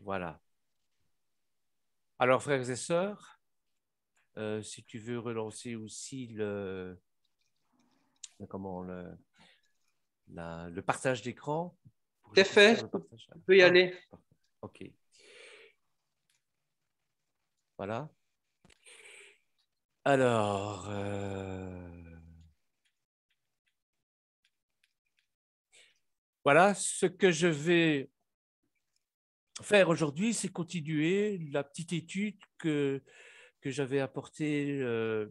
Voilà. Alors, frères et sœurs, euh, si tu veux relancer aussi le, comment, le, le partage d'écran. C'est fait, on peut y ah, aller. OK. Voilà. Alors, euh, Voilà, ce que je vais faire aujourd'hui, c'est continuer la petite étude que, j'avais apportée euh,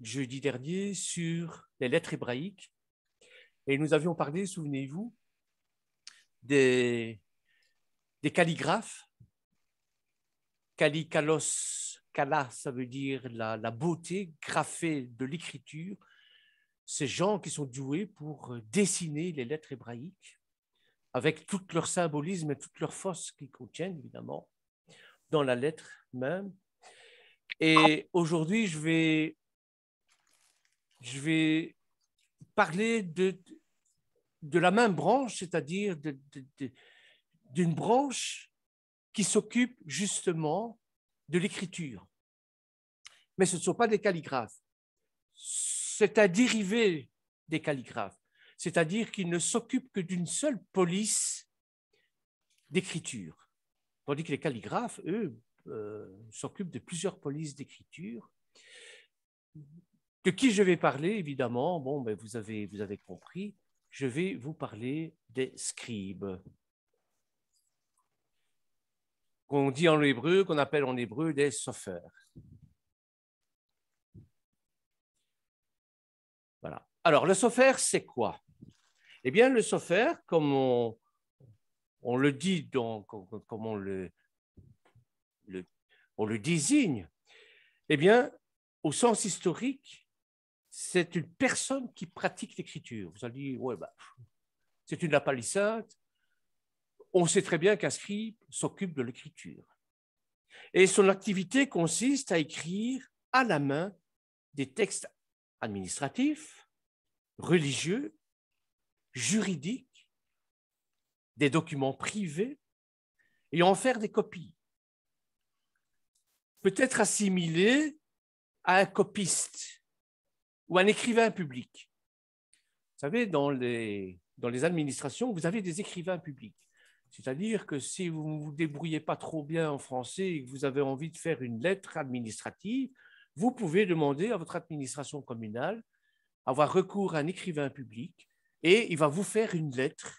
jeudi dernier sur les lettres hébraïques. Et nous avions parlé, souvenez-vous, des, des calligraphes. kalos, kala, ça veut dire la, la beauté graphée de l'écriture ces gens qui sont doués pour euh, dessiner les lettres hébraïques avec tout leur symbolisme et toutes leur force qu'ils contiennent, évidemment, dans la lettre même. Et aujourd'hui, je vais, je vais parler de, de la même branche, c'est-à-dire d'une branche qui s'occupe justement de l'écriture. Mais ce ne sont pas des calligraphes c'est un dérivé des calligraphes, c'est-à-dire qu'ils ne s'occupent que d'une seule police d'écriture, tandis que les calligraphes, eux, euh, s'occupent de plusieurs polices d'écriture. De qui je vais parler, évidemment, bon, ben vous, avez, vous avez compris, je vais vous parler des scribes. Qu'on dit en hébreu, qu'on appelle en hébreu des soffers ». Alors, le sophère, c'est quoi Eh bien, le sophère, comme on, le dit, donc, comme on le, on le désigne, eh bien, au sens historique, c'est une personne qui pratique l'écriture. Vous allez dire, ouais, bah, c'est une palissade On sait très bien qu'un scribe s'occupe de l'écriture. Et son activité consiste à écrire à la main des textes administratif, religieux, juridique, des documents privés, et en faire des copies. Peut-être assimilé à un copiste ou un écrivain public. Vous savez, dans les, dans les administrations, vous avez des écrivains publics. C'est-à-dire que si vous ne vous débrouillez pas trop bien en français et que vous avez envie de faire une lettre administrative, vous pouvez demander à votre administration communale avoir recours à un écrivain public et il va vous faire une lettre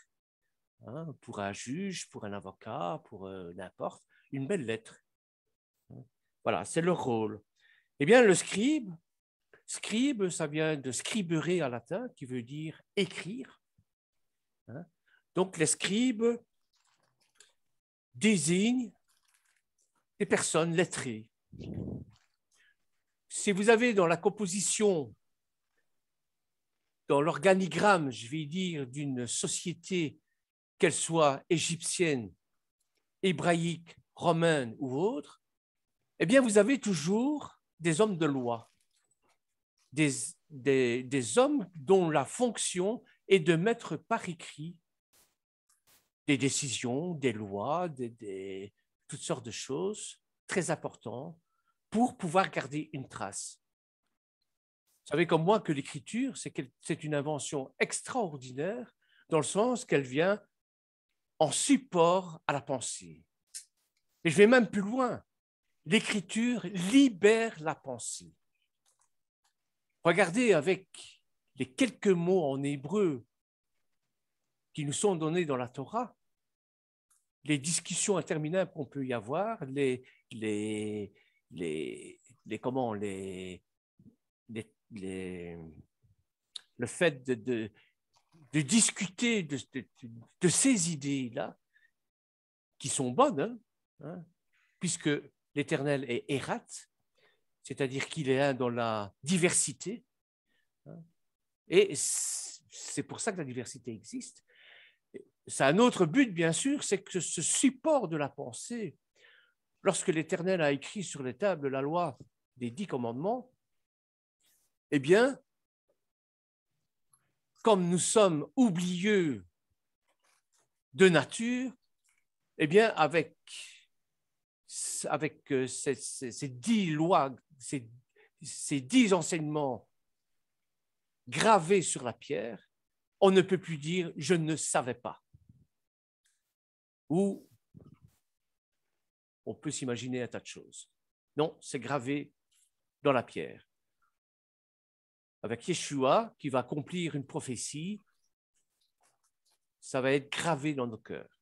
hein, pour un juge, pour un avocat, pour euh, n'importe, une belle lettre. Hein, voilà, c'est leur rôle. Eh bien, le scribe, scribe, ça vient de scriberer en latin, qui veut dire écrire. Hein, donc, les scribes désignent des personnes lettrées si vous avez dans la composition, dans l'organigramme, je vais dire, d'une société, qu'elle soit égyptienne, hébraïque, romaine ou autre, eh bien, vous avez toujours des hommes de loi, des, hommes dont la fonction est de mettre par écrit des décisions, des lois, des, toutes sortes de choses très importantes pour pouvoir garder une trace. Vous savez comme moi que l'écriture, c'est une invention extraordinaire dans le sens qu'elle vient en support à la pensée. Et je vais même plus loin. L'écriture libère la pensée. Regardez avec les quelques mots en hébreu qui nous sont donnés dans la Torah, les discussions interminables qu'on peut y avoir, les, les, les, les les, le fait de, de, discuter de, ces idées-là, qui sont bonnes, hein, hein, puisque l'Éternel est errat c'est-à-dire qu'il est un dans la diversité. Hein, et c'est pour ça que la diversité existe. C'est un autre but, bien sûr, c'est que ce support de la pensée lorsque l'Éternel a écrit sur les tables la loi des dix commandements, eh bien, comme nous sommes oublieux de nature, eh bien, avec, avec euh, ces, dix lois, ces, ces dix enseignements gravés sur la pierre, on ne peut plus dire je ne savais pas ou on peut s'imaginer un tas de choses. Non, c'est gravé dans la pierre. Avec Yeshua qui va accomplir une prophétie, ça va être gravé dans nos cœurs.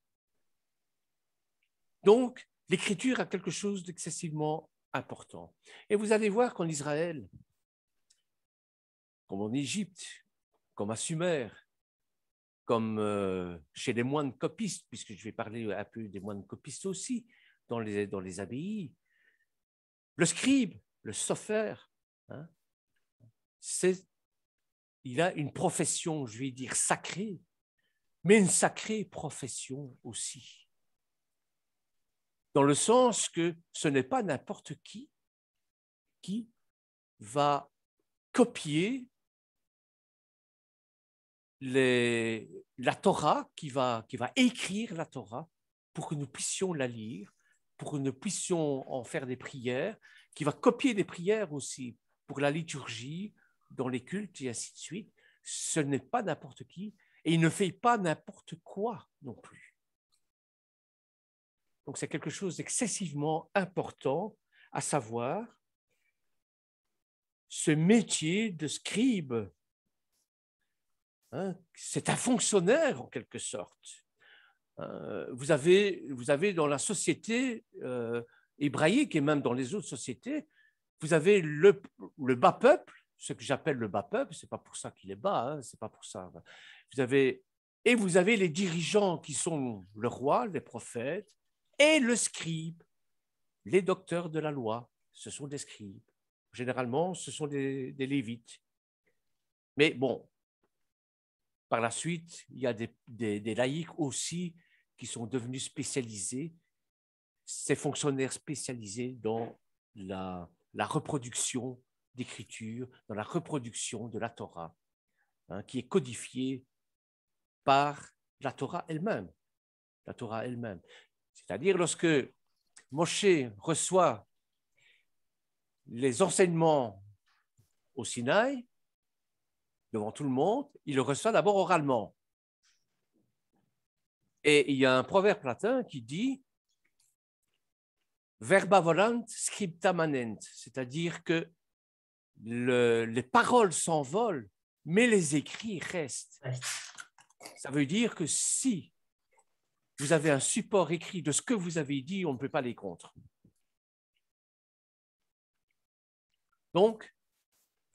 Donc, l'écriture a quelque chose d'excessivement important. Et vous allez voir qu'en Israël, comme en Égypte, comme à Sumer, comme euh, chez les moines copistes, puisque je vais parler un peu des moines copistes aussi, dans les, dans les abbayes. Le scribe, le sopher hein, il a une profession, je vais dire, sacrée, mais une sacrée profession aussi. Dans le sens que ce n'est pas n'importe qui qui va copier les, la Torah, qui va, qui va écrire la Torah pour que nous puissions la lire pour que nous puissions en faire des prières, qui va copier des prières aussi pour la liturgie, dans les cultes et ainsi de suite. Ce n'est pas n'importe qui et il ne fait pas n'importe quoi non plus. Donc c'est quelque chose d'excessivement important à savoir. Ce métier de scribe, hein, c'est un fonctionnaire en quelque sorte. Euh, vous, avez, vous avez dans la société euh, hébraïque et même dans les autres sociétés, vous avez le, bas peuple, ce que j'appelle le bas peuple, c'est pas pour ça qu'il est bas, hein, c'est pas pour ça. Vous avez et vous avez les dirigeants qui sont le roi, les prophètes et le scribe, les docteurs de la loi. Ce sont des scribes. Généralement, ce sont des, lévites. Mais bon, par la suite, il y a des laïcs aussi qui sont devenus spécialisés ces fonctionnaires spécialisés dans la, reproduction d'écriture, dans la reproduction de la Torah, hein, qui est codifiée par la Torah elle-même. La Torah elle-même. C'est-à-dire lorsque Moshe reçoit les enseignements au Sinaï, devant tout le monde, il le reçoit d'abord oralement. Et il y a un proverbe latin qui dit verba volant, scripta manent, c'est-à-dire que les paroles s'envolent, mais les écrits restent. Ça veut dire que si vous avez un support écrit de ce que vous avez dit, on ne peut pas les contre. Donc,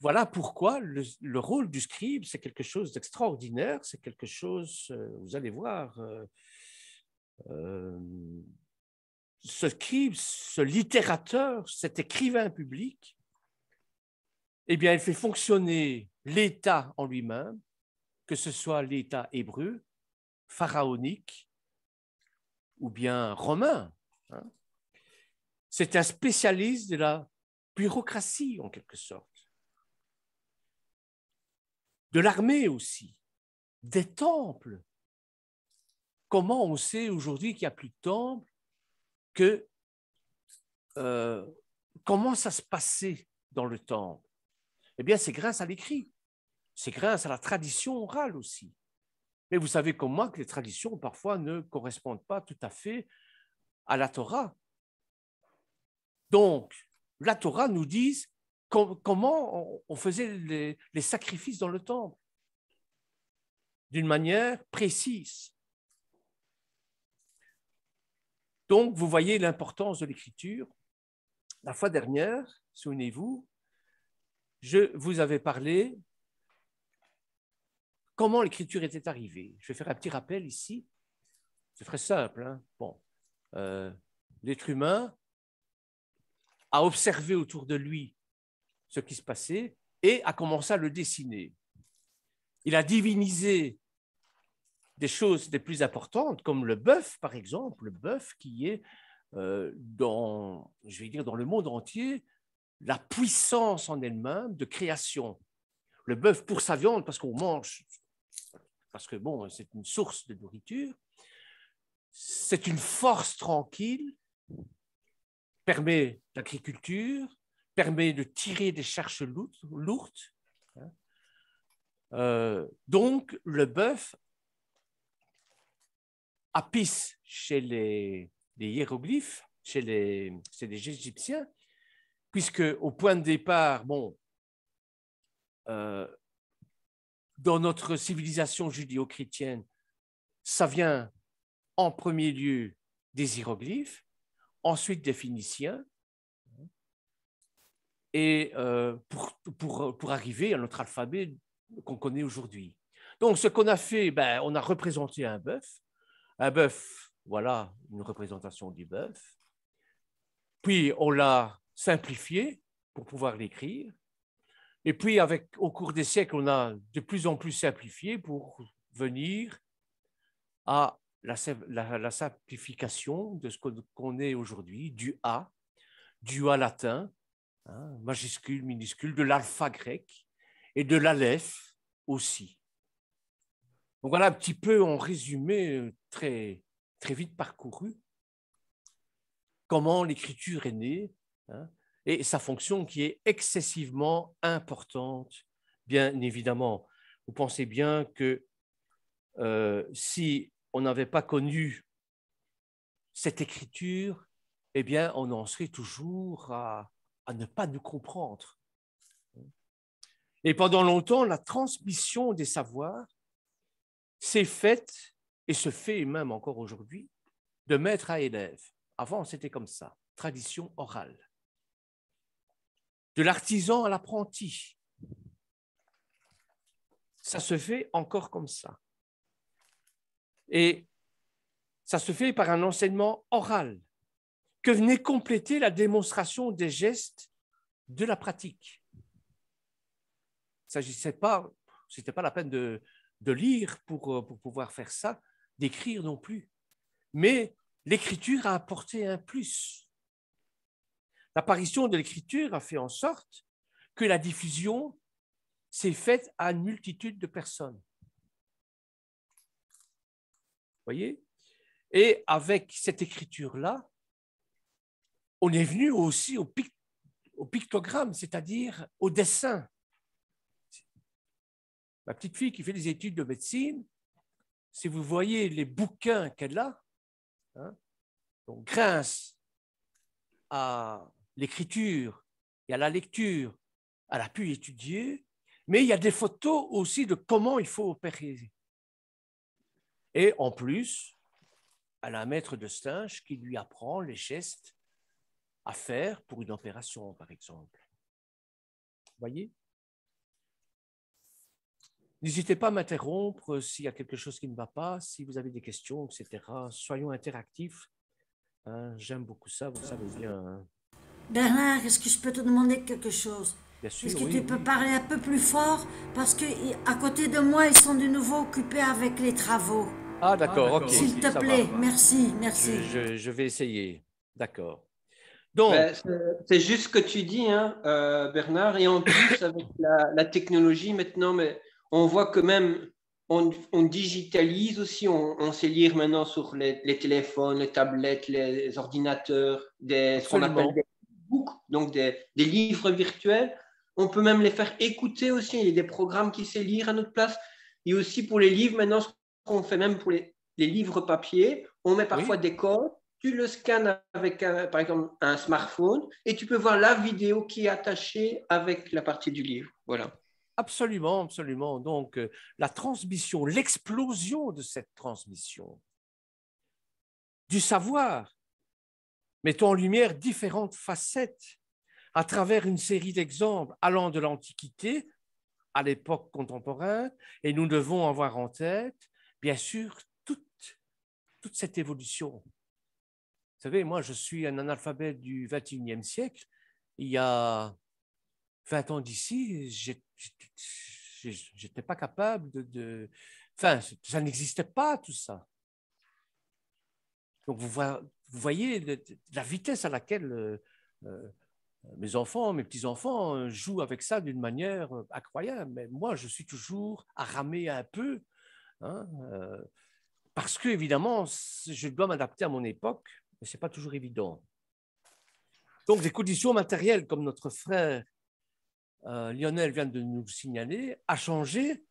voilà pourquoi le, rôle du scribe, c'est quelque chose d'extraordinaire, c'est quelque chose, euh, vous allez voir, euh, euh, ce, ce littérateur, cet écrivain public, eh bien, il fait fonctionner l'État en lui-même, que ce soit l'État hébreu, pharaonique ou bien romain. Hein. C'est un spécialiste de la bureaucratie, en quelque sorte, de l'armée aussi, des temples. Comment on sait aujourd'hui qu'il n'y a plus de temples que euh, comment ça se passait dans le temple Eh bien, c'est grâce à l'écrit, c'est grâce à la tradition orale aussi. Mais vous savez comme moi que les traditions parfois ne correspondent pas tout à fait à la Torah. Donc, la Torah nous dit comment on faisait les, les sacrifices dans le temple, d'une manière précise. Donc, vous voyez l'importance de l'écriture. La fois dernière, souvenez-vous, je vous avais parlé comment l'écriture était arrivée. Je vais faire un petit rappel ici. C'est très simple. Hein. bon. Euh, l'être humain a observé autour de lui ce qui se passait et a commencé à le dessiner. Il a divinisé des choses des plus importantes, comme le bœuf, par exemple, le bœuf qui est euh, dans, je vais dire, dans le monde entier, la puissance en elle-même de création. Le bœuf pour sa viande, parce qu'on mange, parce que bon, c'est une source de nourriture, c'est une force tranquille, permet l'agriculture, permet de tirer des charges lourdes. Hein. Euh, donc, le bœuf apis chez les, hiéroglyphes, chez les, chez Égyptiens, puisque au point de départ, bon, euh, dans notre civilisation judéo-chrétienne, ça vient en premier lieu des hiéroglyphes, ensuite des Phéniciens, et euh, pour, pour, pour, arriver à notre alphabet qu'on connaît aujourd'hui. Donc, ce qu'on a fait, ben, on a représenté un bœuf, un bœuf, voilà une représentation du bœuf. Puis on l'a simplifié pour pouvoir l'écrire. Et puis au cours des siècles, on a de plus en plus simplifié pour venir à la, simplification de ce qu'on est aujourd'hui, du A, du A latin, hein, majuscule, minuscule, de l'alpha grec et de l'aleph aussi. Donc voilà un petit peu en résumé euh, très, très vite parcouru comment l'écriture est née hein, et sa fonction qui est excessivement importante, bien évidemment. Vous pensez bien que euh, si on n'avait pas connu cette écriture, eh bien, on en serait toujours à ne pas nous comprendre. Et pendant longtemps, la transmission des savoirs c'est fait et se fait même encore aujourd'hui de maître à élève. Avant, c'était comme ça, tradition orale. De l'artisan à l'apprenti. Ça se fait encore comme ça. Et ça se fait par un enseignement oral que venait compléter la démonstration des gestes de la pratique. Il ne s'agissait pas, c'était pas la peine de, de lire euh, pour, pouvoir faire ça, d'écrire non plus. Mais l'écriture a apporté un plus. L'apparition de l'écriture a fait en sorte que la diffusion s'est faite à une multitude de personnes. Voyez Et avec cette écriture-là, on est venu aussi au, au pictogramme, c'est-à-dire au dessin. Ma petite fille qui fait des études de médecine, si vous voyez les bouquins qu'elle a, hein, donc grince à l'écriture et à la lecture, elle a pu étudier, mais il y a des photos aussi de comment il faut opérer. Et en plus, elle a un maître de stage qui lui apprend les gestes à faire pour une opération, par exemple. Vous voyez N'hésitez pas à m'interrompre euh, s'il y a quelque chose qui ne va pas, si vous avez des questions, etc. Soyons interactifs. Hein. J'aime beaucoup ça, vous savez bien. Hein. Bernard, est-ce que je peux te demander quelque chose Est-ce que tu peux parler un peu plus fort Parce que à côté de moi, ils sont de nouveau occupés avec les travaux. Ah, d'accord, ah, ok. S'il te plaît, merci, merci. Je, vais essayer. D'accord. Donc. Ben, c'est juste ce que tu dis, hein, euh, Bernard. Et en plus, avec la, la technologie maintenant, mais on voit que même on, digitalise aussi, on, sait lire maintenant sur les, téléphones, les tablettes, les, ordinateurs, des, ce qu'on appelle des books, donc des, livres virtuels. On peut même les faire écouter aussi. Il y a des programmes qui sait lire à notre place. Et aussi pour les livres, maintenant, ce qu'on fait même pour les, livres papier, on met parfois des codes tu le scans avec, euh, par exemple, un smartphone et tu peux voir la vidéo qui est attachée avec la partie du livre. Voilà. Absolument, absolument. Donc, euh, la transmission, l'explosion de cette transmission du savoir, mettons en lumière différentes facettes à travers une série d'exemples allant de l'Antiquité à l'époque contemporaine, et nous devons avoir en tête, bien sûr, toute, cette évolution. Vous savez, moi, je suis un analphabète du XXIe siècle. Il y a 20 ans d'ici, n'étais pas capable de, Enfin, ça n'existait pas tout ça. Donc vous, voyez la vitesse à laquelle euh, euh, mes enfants, mes petits-enfants euh, jouent avec ça d'une manière incroyable. Mais moi, je suis toujours à ramer un peu, hein, parce que évidemment, je dois m'adapter à mon époque, mais ce n'est pas toujours évident. Donc des conditions matérielles, comme notre frère euh, Lionel vient de nous signaler, a changé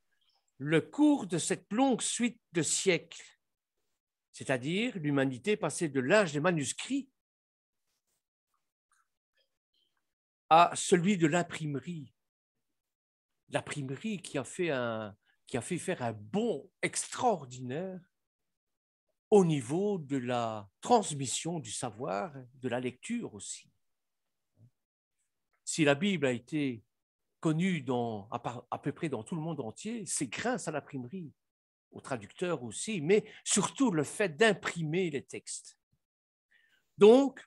le cours de cette longue suite de siècles, c'est-à-dire l'humanité passée de l'âge des manuscrits à celui de l'imprimerie. L'imprimerie qui, a fait qui a fait faire un bond extraordinaire au niveau de la transmission du savoir, de la lecture aussi. Si la Bible a été connu dans, à, peu près dans tout le monde entier, c'est grâce à l'imprimerie, aux traducteurs aussi, mais surtout le fait d'imprimer les textes. Donc,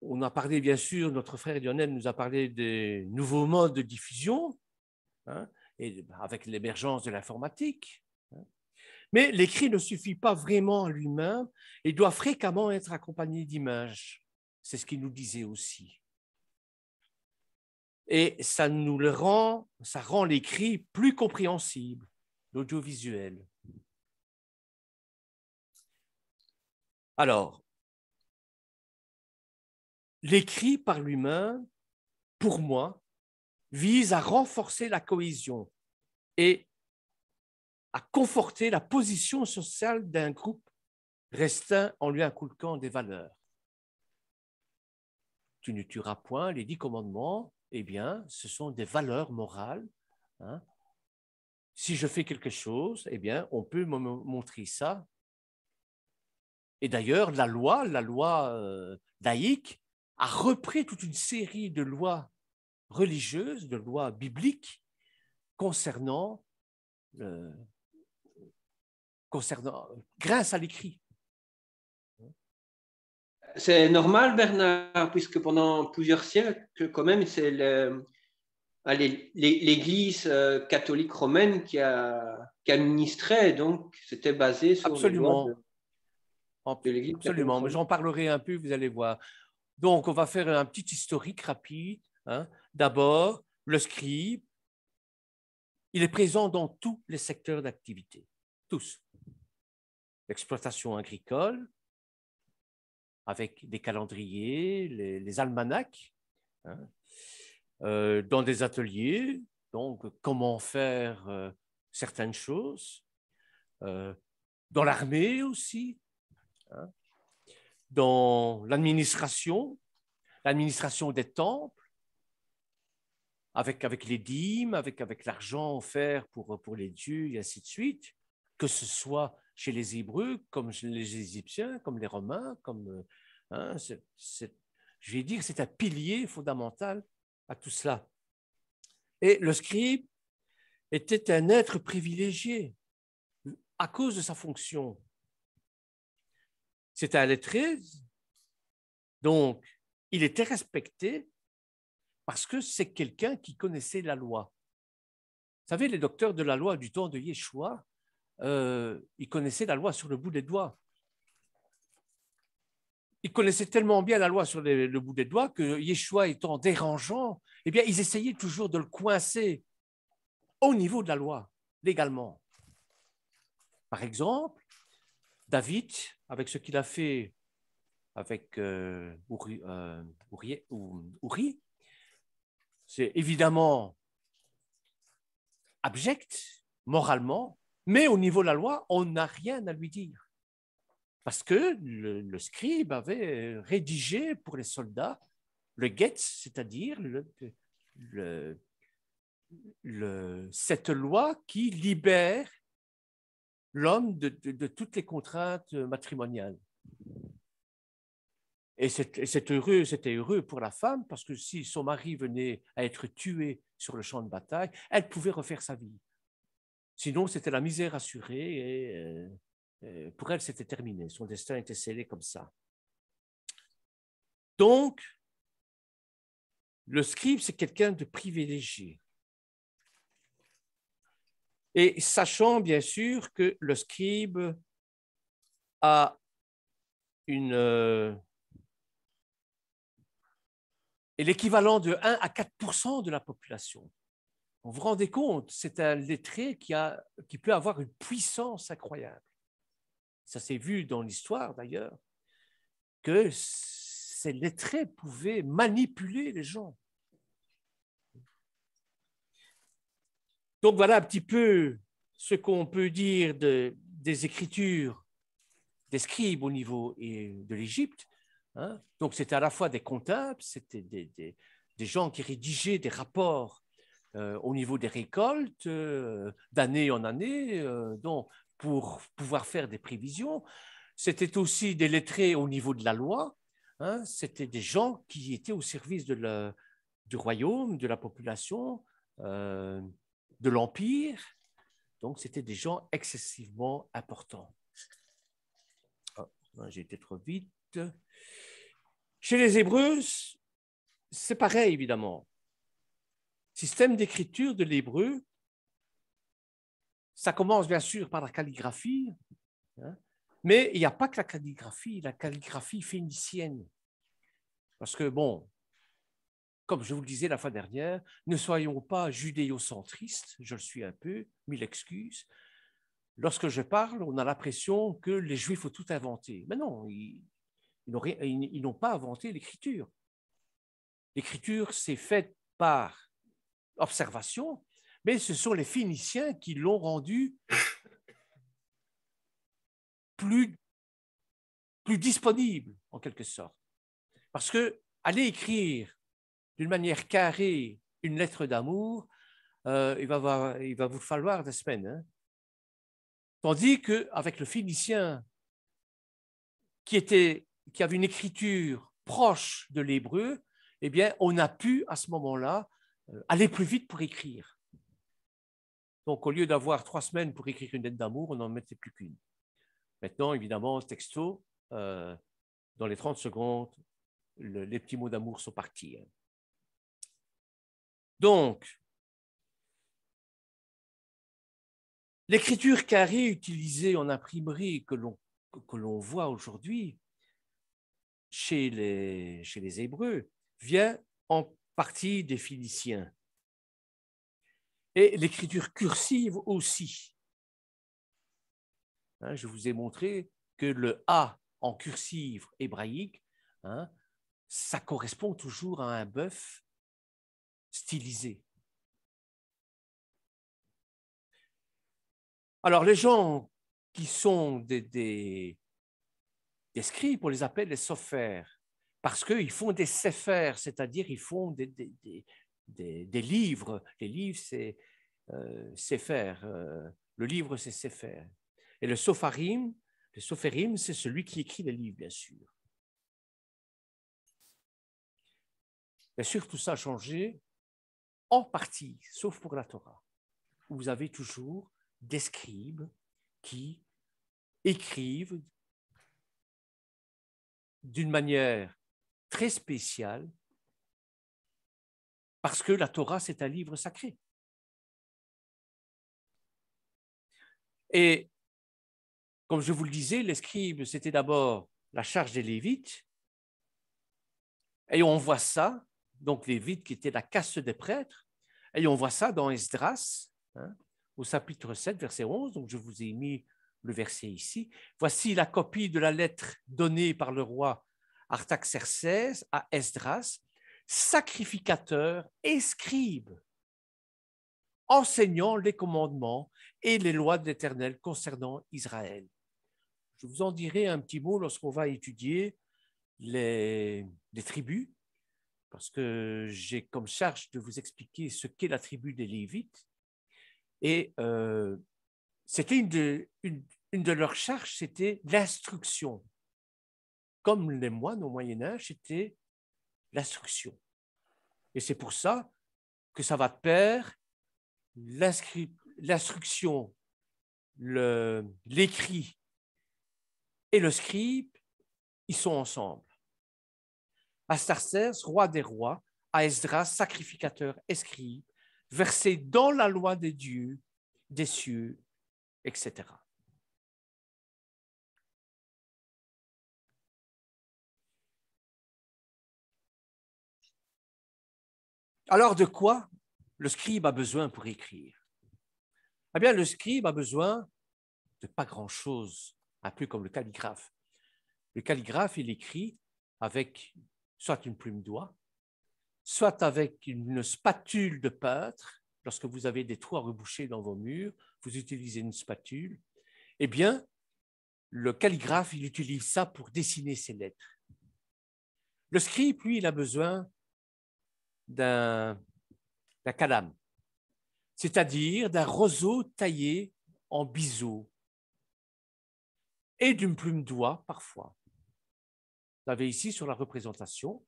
on a parlé bien sûr, notre frère Lionel nous a parlé des nouveaux modes de diffusion, hein, et bah, avec l'émergence de l'informatique. Hein. Mais l'écrit ne suffit pas vraiment lui-même, et doit fréquemment être accompagné d'images. C'est ce qu'il nous disait aussi. Et ça nous le rend, ça rend l'écrit plus compréhensible, l'audiovisuel. Alors, l'écrit par lui pour moi, vise à renforcer la cohésion et à conforter la position sociale d'un groupe restant en lui inculquant des valeurs. Tu ne tueras point les dix commandements eh bien, ce sont des valeurs morales. Hein. Si je fais quelque chose, eh bien, on peut me montrer ça. Et d'ailleurs, la loi, la loi euh, laïque, a repris toute une série de lois religieuses, de lois bibliques concernant, euh, concernant grâce à l'écrit. C'est normal, Bernard, puisque pendant plusieurs siècles, quand même, c'est l'Église euh, catholique romaine qui a, qui donc c'était basé sur Absolument. En Absolument, mais j'en parlerai un peu, vous allez voir. Donc, on va faire un petit historique rapide. Hein. D'abord, le scribe, il est présent dans tous les secteurs d'activité, tous. L'exploitation agricole, avec des calendriers, les, les almanachs, hein. euh, dans des ateliers, donc comment faire euh, certaines choses, euh, dans l'armée aussi, hein. dans l'administration, l'administration des temples, avec, avec les dîmes, avec, avec l'argent offert pour, pour les dieux, et ainsi de suite, que ce soit chez les Hébreux, comme les Égyptiens, comme les Romains, comme Hein, je vais dire que c'est un pilier fondamental à tout cela. Et le scribe était un être privilégié à cause de sa fonction. C'était un lettré, donc il était respecté parce que c'est quelqu'un qui connaissait la loi. Vous savez, les docteurs de la loi du temps de Yeshua, euh, ils connaissaient la loi sur le bout des doigts ils connaissaient tellement bien la loi sur le bout des doigts que Yeshua étant dérangeant, eh bien, ils essayaient toujours de le coincer au niveau de la loi, légalement. Par exemple, David, avec ce qu'il a fait avec euh, euh c'est évidemment abject moralement, mais au niveau de la loi, on n'a rien à lui dire parce que le, scribe avait euh, rédigé pour les soldats le get, c'est-à-dire cette loi qui libère l'homme de, toutes les contraintes matrimoniales. Et c'était heureux pour la femme parce que si son mari venait à être tué sur le champ de bataille, elle pouvait refaire sa vie. Sinon, c'était la misère assurée et euh, euh, pour elle, c'était terminé. Son destin était scellé comme ça. Donc, le scribe, c'est quelqu'un de privilégié. Et sachant bien sûr que le scribe a une, et euh, l'équivalent de 1 à 4 de la population. Vous vous rendez compte, c'est un lettré qui, qui peut avoir une puissance incroyable ça s'est vu dans l'histoire d'ailleurs, que ces lettrés pouvaient manipuler les gens. Donc voilà un petit peu ce qu'on peut dire de, des écritures des scribes au niveau euh, de l'Égypte. Hein. Donc c'était à la fois des comptables, c'était des, gens qui rédigeaient des rapports euh, au niveau des récoltes euh, d'année en année, Donc... dont pour pouvoir faire des prévisions. C'était aussi des lettrés au niveau de la loi. Hein. C'était des gens qui étaient au service du royaume, de la population, euh, de l'empire. Donc, c'était des gens excessivement importants. Ah, hein, j'ai été trop vite. Chez les Hébreux, c'est pareil, évidemment. Système d'écriture de l'hébreu ça commence bien sûr par la calligraphie, hein. mais il n'y a pas que la calligraphie, la calligraphie phénicienne. Parce que, bon, comme je vous le disais la fois dernière, ne soyons pas judéo-centristes, je le suis un peu, mille excuses. Lorsque je parle, on a l'impression que les Juifs ont tout inventé. Mais non, ils, ils n'ont pas inventé l'écriture. L'écriture, c'est faite par observation, mais ce sont les Phéniciens qui l'ont rendu plus, disponible, en quelque sorte. Parce que aller écrire d'une manière carrée une lettre d'amour, euh, il, va vous falloir des semaines. Hein. Tandis qu'avec le Phénicien, qui, qui avait une écriture proche de l'hébreu, eh bien, on a pu à ce moment-là euh, aller plus vite pour écrire. Donc, au lieu d'avoir trois semaines pour écrire une lettre d'amour, on n'en mettait plus qu'une. Maintenant, évidemment, texto, euh, dans les 30 secondes, les petits mots d'amour sont partis. Hein. Donc, l'écriture carrée utilisée en imprimerie que l'on, que l'on voit aujourd'hui chez les, chez les Hébreux vient en partie des Phéniciens et l'écriture cursive aussi. Hein, je vous ai montré que le A en cursive hébraïque, hein, ça correspond toujours à un bœuf stylisé. Alors les gens qui sont des, des, scribes, on les appelle les sophères, parce qu'ils font des séphères, c'est-à-dire ils font des, des, livres. Les livres, c'est euh, faire. Euh, le livre, c'est faire. Et le sopharim, le soferim c'est celui qui écrit les livres, bien sûr. Bien sûr, tout ça a changé en partie, sauf pour la Torah, où vous avez toujours des scribes qui écrivent d'une manière très spéciale parce que la Torah, c'est un livre sacré. Et comme je vous le disais, les scribes, c'était d'abord la charge des Lévites. Et on voit ça, donc les Lévites qui étaient la caste des prêtres. Et on voit ça dans Esdras, hein, au chapitre 7, verset 11. Donc je vous ai mis le verset ici. Voici la copie de la lettre donnée par le roi Artaxerxès à Esdras, sacrificateurs et scribes, enseignant les commandements et les lois de l'Éternel concernant Israël. Je vous en dirai un petit mot lorsqu'on va étudier les, tribus, parce que j'ai comme charge de vous expliquer ce qu'est la tribu des Lévites. Et euh, c'était une de, leurs charges, c'était l'instruction. Comme les moines au Moyen Âge, étaient l'instruction. Et c'est pour ça que ça va de pair l'instruction, l'écrit et le scribe, ils sont ensemble. Astarcès, roi des rois, à Esdras, sacrificateur escribe, scribe, versé dans la loi des dieux, des cieux, etc. Alors de quoi le scribe a besoin pour écrire Eh bien, le scribe a besoin de pas grand-chose, un peu comme le calligraphe. Le calligraphe, il écrit avec soit une plume d'oie, soit avec une spatule de peintre. Lorsque vous avez des trous rebouchés dans vos murs, vous utilisez une spatule. Eh bien, le calligraphe, il utilise ça pour dessiner ses lettres. Le scribe, lui, il a besoin d'un kalam, c'est-à-dire d'un roseau taillé en biseau et d'une plume d'oie parfois. Vous avez ici sur la représentation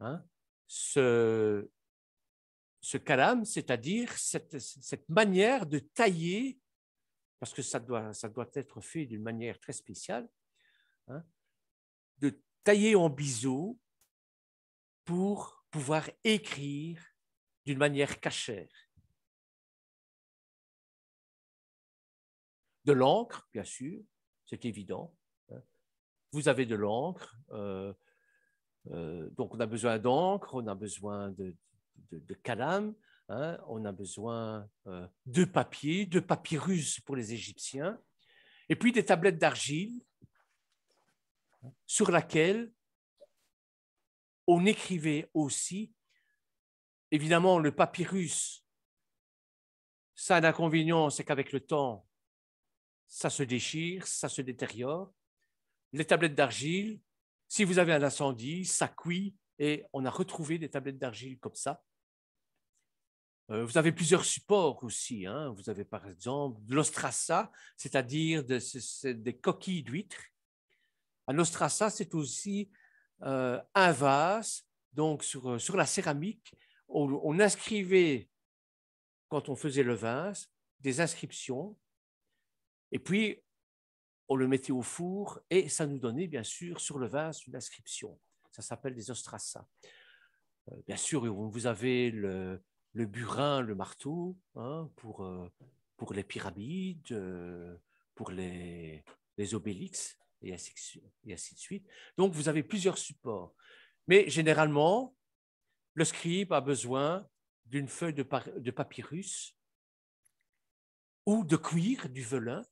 hein, ce, ce c'est-à-dire cette, cette, manière de tailler, parce que ça doit, ça doit être fait d'une manière très spéciale, hein, de tailler en biseau pour pouvoir écrire d'une manière cachère. De l'encre, bien sûr, c'est évident. Hein. Vous avez de l'encre, euh, euh, donc on a besoin d'encre, on a besoin de, de, calame, hein. on a besoin euh, de papier, de papyrus pour les Égyptiens, et puis des tablettes d'argile sur laquelle on écrivait aussi. Évidemment, le papyrus, ça a l'inconvénient, c'est qu'avec le temps, ça se déchire, ça se détériore. Les tablettes d'argile, si vous avez un incendie, ça cuit et on a retrouvé des tablettes d'argile comme ça. Euh, vous avez plusieurs supports aussi. Hein. Vous avez par exemple l'ostraça, c'est-à-dire des coquilles d'huîtres. Un c'est aussi euh, un vase, donc sur, euh, la céramique, on, inscrivait, quand on faisait le vase, des inscriptions, et puis on le mettait au four, et ça nous donnait, bien sûr, sur le vase, une inscription. Ça s'appelle des ostrassas. Euh, bien sûr, vous avez le, burin, le marteau, hein, pour, les pyramides, pour les, les et ainsi, et ainsi de suite. Donc, vous avez plusieurs supports. Mais généralement, le scribe a besoin d'une feuille de, de papyrus ou de cuir, du velin,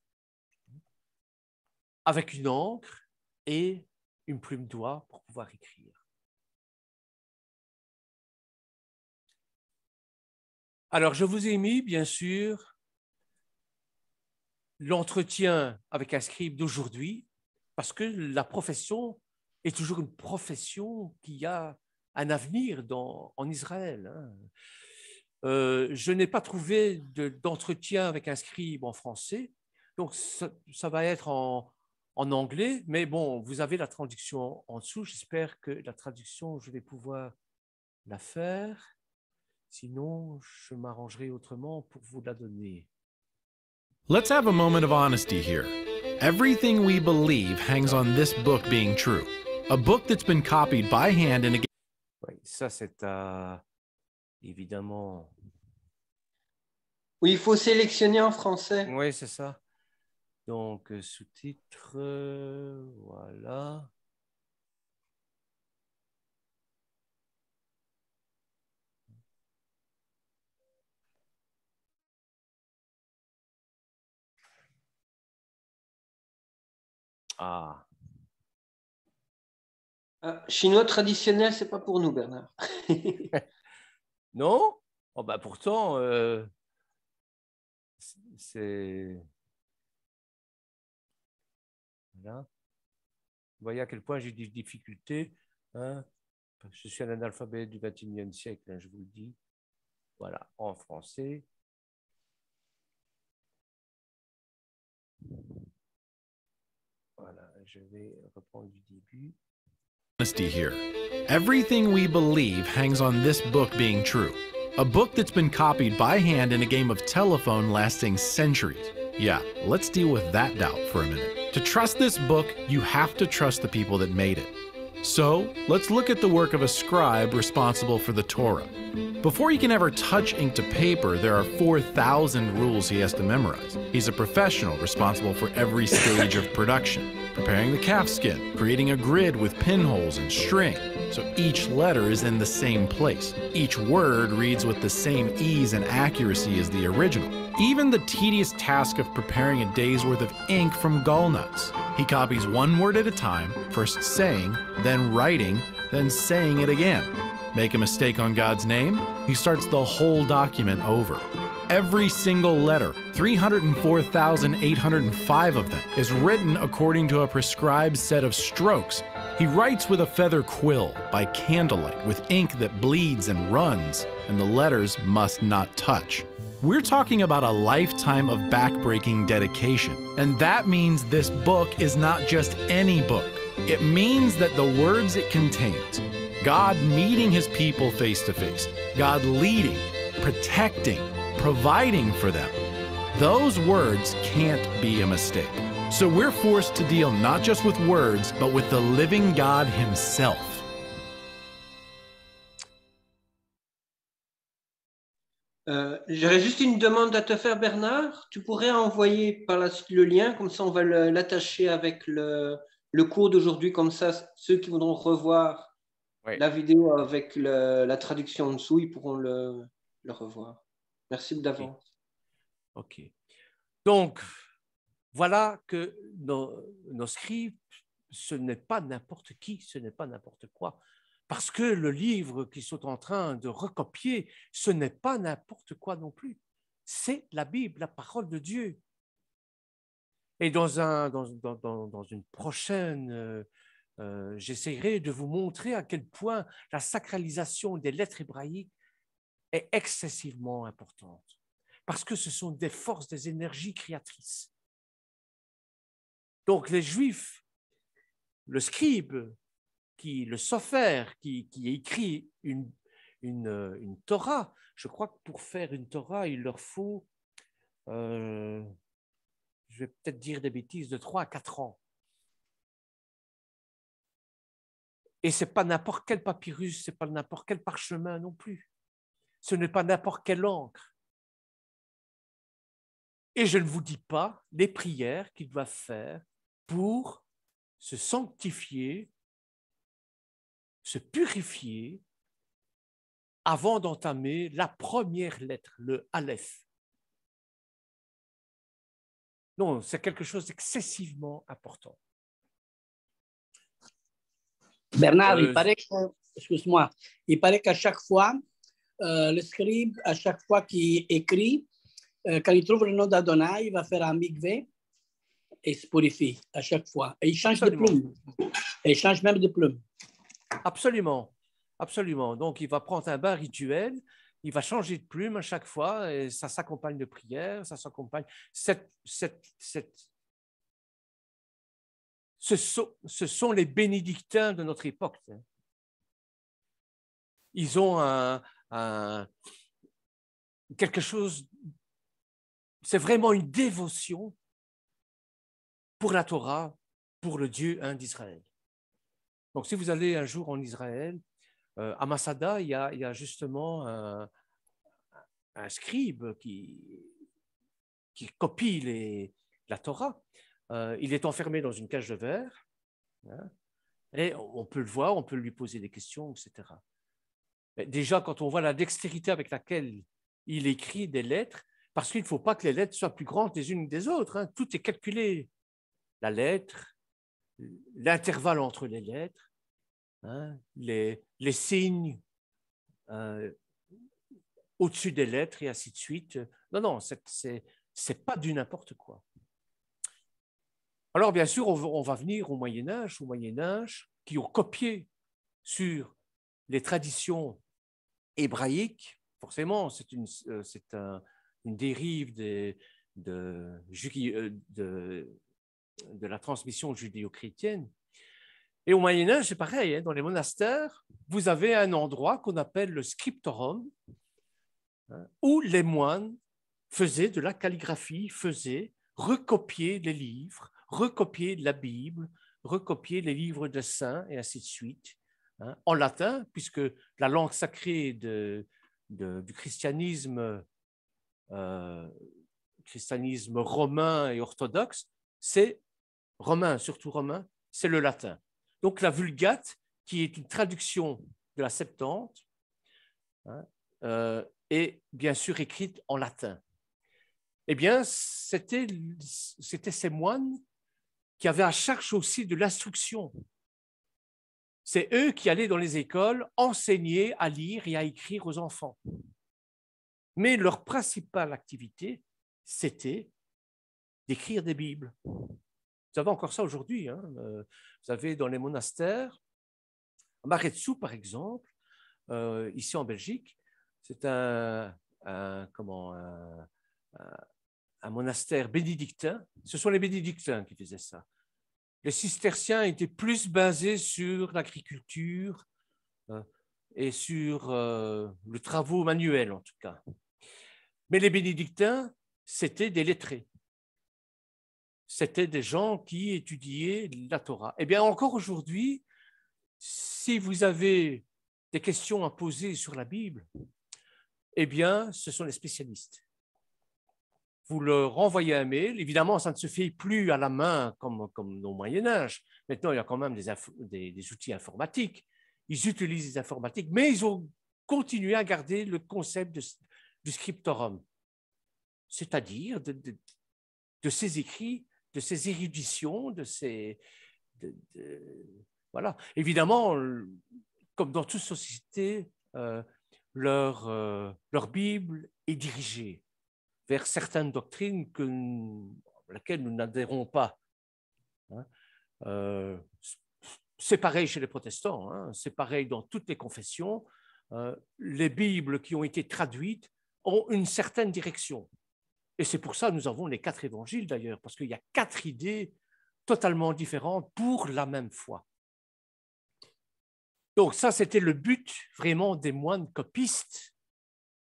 avec une encre et une plume d'oie pour pouvoir écrire. Alors, je vous ai mis, bien sûr, l'entretien avec un scribe d'aujourd'hui parce que la profession est toujours une profession qui a un avenir en Israël. Hein. Euh, je n'ai pas trouvé d'entretien avec un scribe en français, donc ça, va être en, en, anglais, mais bon, vous avez la traduction en dessous, j'espère que la traduction, je vais pouvoir la faire, sinon je m'arrangerai autrement pour vous la donner. Let's have a moment of honesty here. Everything we believe hangs on this book being true, a book that's been copied by hand in a. Oui, ça c'est euh, évidemment. Oui, il faut sélectionner en français. Oui, c'est ça. Donc euh, sous-titre, euh, voilà. Ah. Euh, chinois traditionnel, c'est pas pour nous, Bernard. non oh, bah Pourtant, euh, c'est. Voilà. Vous voyez à quel point j'ai des difficultés. Hein? je suis un analphabète du XXIe siècle, hein, je vous le dis. Voilà, en français. Honesty here. Everything we believe hangs on this book being true. A book that's been copied by hand in a game of telephone lasting centuries. Yeah, let's deal with that doubt for a minute. To trust this book, you have to trust the people that made it. So, let's look at the work of a scribe responsible for the Torah. Before he can ever touch ink to paper, there are 4,000 rules he has to memorize. He's a professional responsible for every stage of production preparing the calf skin, creating a grid with pinholes and string, so each letter is in the same place. Each word reads with the same ease and accuracy as the original. Even the tedious task of preparing a day's worth of ink from gall nuts. He copies one word at a time, first saying, then writing, then saying it again. Make a mistake on God's name, he starts the whole document over. Every single letter, 304,805 of them, is written according to a prescribed set of strokes. He writes with a feather quill, by candlelight, with ink that bleeds and runs, and the letters must not touch. We're talking about a lifetime of backbreaking dedication. And that means this book is not just any book. It means that the words it contains, God meeting his people face to face, God leading, protecting, providing for them. Those words can't be a mistake. So we're forced to deal not just with words, but with the living God Himself. Euh, j'aurais juste une demande à te faire, Bernard. Tu pourrais envoyer par la suite le lien, comme ça on va l'attacher avec le, cours d'aujourd'hui, comme ça ceux qui voudront revoir la vidéo avec la traduction en dessous, ils pourront le revoir. Merci d'avance. OK. Donc, voilà que nos, nos scribes, ce n'est pas n'importe qui, ce n'est pas n'importe quoi. Parce que le livre qu'ils sont en train de recopier, ce n'est pas n'importe quoi non plus. C'est la Bible, la parole de Dieu. Et dans, un, dans, dans, dans une prochaine, euh, euh, j'essaierai de vous montrer à quel point la sacralisation des lettres hébraïques est excessivement importante parce que ce sont des forces, des énergies créatrices. Donc les Juifs, le scribe, qui, le sopher, qui, qui écrit une, une, Torah, je crois que pour faire une Torah, il leur faut, euh, je vais peut-être dire des bêtises, de 3 à 4 ans. Et ce n'est pas n'importe quel papyrus, ce n'est pas n'importe quel parchemin non plus. Ce n'est pas n'importe quelle encre. Et je ne vous dis pas les prières qu'il doit faire pour se sanctifier, se purifier avant d'entamer la première lettre, le Aleph. Non, c'est quelque chose d'excessivement important. Bernard, euh, excuse-moi, il paraît qu'à chaque fois, euh, le scribe, à chaque fois qu'il écrit, euh, quand il trouve le nom d'Adonai, il va faire un migvé et se purifie à chaque fois. Et il change de plume. il change même de plume. Absolument. Absolument. Donc, il va prendre un bain rituel, il va changer de plume à chaque fois, et ça s'accompagne de prières, ça s'accompagne. Cette, cette, cette... Ce, ce, sont, les bénédictins de notre époque. Hein. Ils ont un, euh, quelque chose, c'est vraiment une dévotion pour la Torah, pour le Dieu hein, d'Israël. Donc si vous allez un jour en Israël, euh, à Masada, il y a, justement euh, un, scribe qui, copie la Torah. il est enfermé dans une cage de verre. Hein, et on peut le voir, on peut lui poser des questions, etc. Ben, déjà, quand on voit la dextérité avec laquelle il écrit des lettres, parce qu'il ne faut pas que les lettres soient plus grandes les unes des autres, hein. tout est calculé. La lettre, l'intervalle entre les lettres, hein, les, signes euh, au-dessus des lettres et ainsi de suite. Non, non, c'est pas du n'importe quoi. Alors, bien sûr, on, va venir au Moyen Âge, au Moyen Âge, qui ont copié sur les traditions hébraïque, forcément, c'est une, euh, dérive euh, de, de, la transmission judéo-chrétienne. Et au Moyen Âge, c'est pareil, hein, dans les monastères, vous avez un endroit qu'on appelle le scriptorum, hein, où les moines faisaient de la calligraphie, faisaient recopier les livres, recopier la Bible, recopier les livres de saints, et ainsi de suite. Hein, en latin, puisque la langue sacrée du christianisme, euh, christianisme romain et orthodoxe, c'est romain, surtout romain, c'est le latin. Donc la Vulgate, qui est une traduction de la Septante, hein, euh, est bien sûr écrite en latin. Eh bien, c'était ces moines qui avaient à charge aussi de l'instruction c'est eux qui allaient dans les écoles enseigner à lire et à écrire aux enfants. Mais leur principale activité, c'était d'écrire des Bibles. Vous avez encore ça aujourd'hui. Hein, euh, vous avez dans les monastères, à sous par exemple, euh, ici en Belgique, c'est un, comment, un, monastère bénédictin. Ce sont les bénédictins qui faisaient ça les cisterciens étaient plus basés sur l'agriculture hein, et sur euh, le travaux manuel en tout cas. Mais les bénédictins, c'était des lettrés. C'était des gens qui étudiaient la Torah. Eh bien, encore aujourd'hui, si vous avez des questions à poser sur la Bible, eh bien, ce sont les spécialistes vous leur renvoyez un mail. Évidemment, ça ne se fait plus à la main comme, comme au Moyen Âge. Maintenant, il y a quand même des, outils informatiques. Ils utilisent les informatiques, mais ils ont continué à garder le concept de, du scriptorum, c'est-à-dire de, de, ces écrits, de ces éruditions, de ces... voilà. Évidemment, comme dans toute société, euh, leur, euh, leur Bible est dirigée vers certaines doctrines que nous, laquelle nous n'adhérons pas. Hein. Euh, c'est pareil chez les protestants, hein. c'est pareil dans toutes les confessions. Euh, les Bibles qui ont été traduites ont une certaine direction. Et c'est pour ça que nous avons les quatre évangiles d'ailleurs, parce qu'il y a quatre idées totalement différentes pour la même foi. Donc ça, c'était le but vraiment des moines copistes.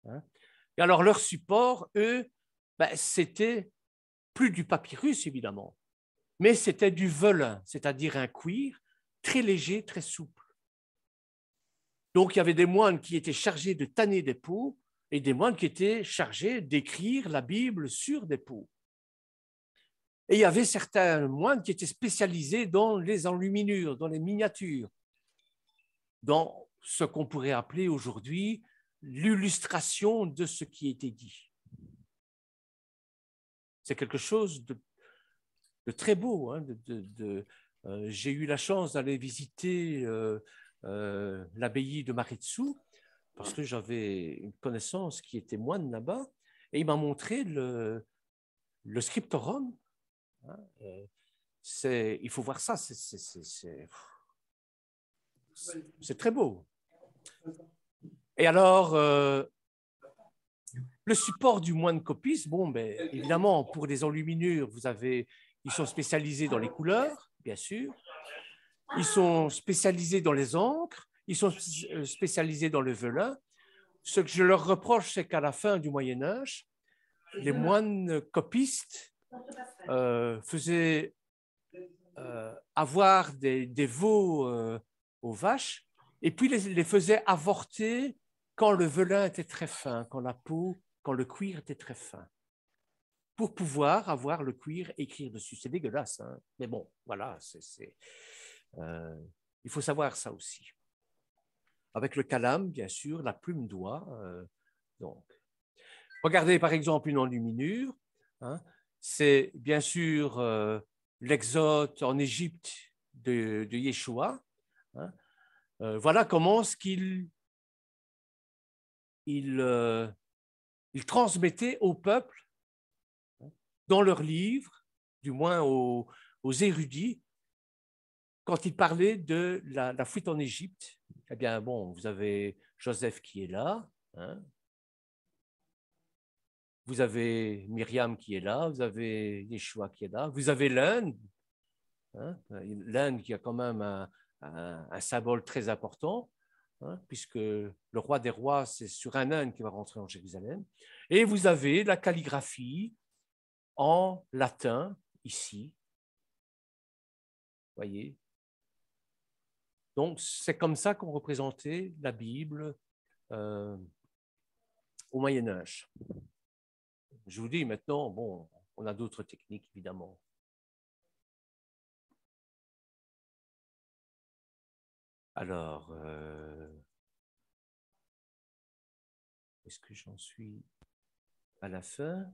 Hein. Et alors, leur support, eux, ben, c'était plus du papyrus, évidemment, mais c'était du velin, c'est-à-dire un cuir très léger, très souple. Donc, il y avait des moines qui étaient chargés de tanner des peaux et des moines qui étaient chargés d'écrire la Bible sur des peaux. Et il y avait certains moines qui étaient spécialisés dans les enluminures, dans les miniatures, dans ce qu'on pourrait appeler aujourd'hui l'illustration de ce qui était dit. C'est quelque chose de, très beau. Hein, euh, j'ai eu la chance d'aller visiter euh, euh, l'abbaye de Maritsu parce que j'avais une connaissance qui était moine là-bas et il m'a montré le, le scriptorum. Hein, il faut voir ça, c'est très beau. Et alors, euh, le support du moine copiste, bon, ben, évidemment, pour des enluminures, vous avez, ils sont spécialisés dans les couleurs, bien sûr. Ils sont spécialisés dans les encres. Ils sont euh, spécialisés dans le velin. Ce que je leur reproche, c'est qu'à la fin du Moyen Âge, les moines copistes euh, faisaient avoir des, veaux aux vaches et puis les, les faisaient avorter quand le velin était très fin, quand la peau, quand le cuir était très fin, pour pouvoir avoir le cuir écrire dessus. C'est dégueulasse, hein. mais bon, voilà, c'est, euh, il faut savoir ça aussi. Avec le calame, bien sûr, la plume d'oie. Euh, donc, regardez par exemple une enluminure. Hein. c'est bien sûr euh, l'exode en Égypte de, Yeshua. Hein. voilà comment ce qu'il euh, il, transmettait au peuple, hein, dans leurs livres, du moins aux, érudits, quand il parlait de la, fuite en Égypte. Eh bien, bon, vous avez Joseph qui est là, hein. vous avez Myriam qui est là, vous avez Yeshua qui est là, vous avez l'Inde, hein. l'Inde qui a quand même un symbole très important. Hein, puisque le roi des rois, c'est sur un âne qui va rentrer en Jérusalem. Et vous avez la calligraphie en latin ici. Voyez. Donc c'est comme ça qu'on représentait la Bible euh, au Moyen Âge. Je vous dis maintenant, bon, on a d'autres techniques évidemment. Alors, euh, est-ce que j'en suis à la fin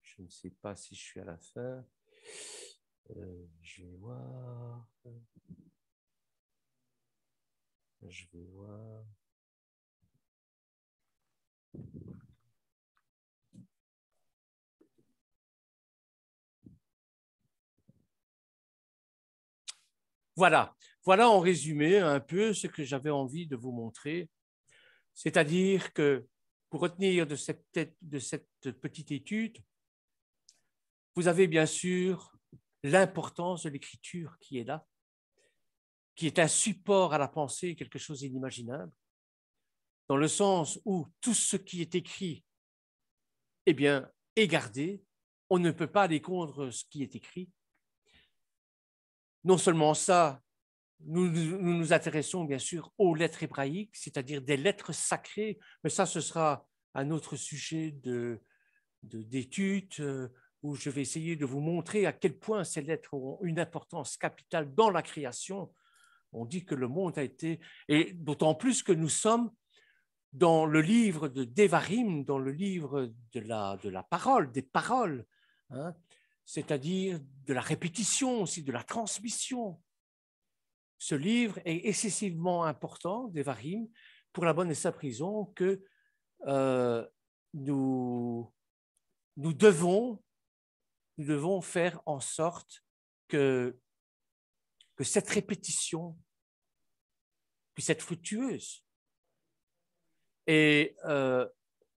Je ne sais pas si je suis à la fin. Euh, je vais voir. Je vais voir. Voilà, voilà en résumé un peu ce que j'avais envie de vous montrer. C'est-à-dire que pour retenir de cette, petite étude, vous avez bien sûr l'importance de l'écriture qui est là, qui est un support à la pensée, quelque chose d'inimaginable, dans le sens où tout ce qui est écrit, eh bien, est gardé. On ne peut pas contre ce qui est écrit. Non seulement ça, nous, nous, intéressons bien sûr aux lettres hébraïques, c'est-à-dire des lettres sacrées, mais ça, ce sera un autre sujet de, euh, où je vais essayer de vous montrer à quel point ces lettres ont une importance capitale dans la création. On dit que le monde a été, et d'autant plus que nous sommes dans le livre de Devarim, dans le livre de la, de la parole, des paroles. Hein c'est-à-dire de la répétition aussi, de la transmission. Ce livre est excessivement important, Devarim, pour la bonne et sa prison, que euh, nous, devons, faire en sorte que, cette répétition puisse être fructueuse. Et euh,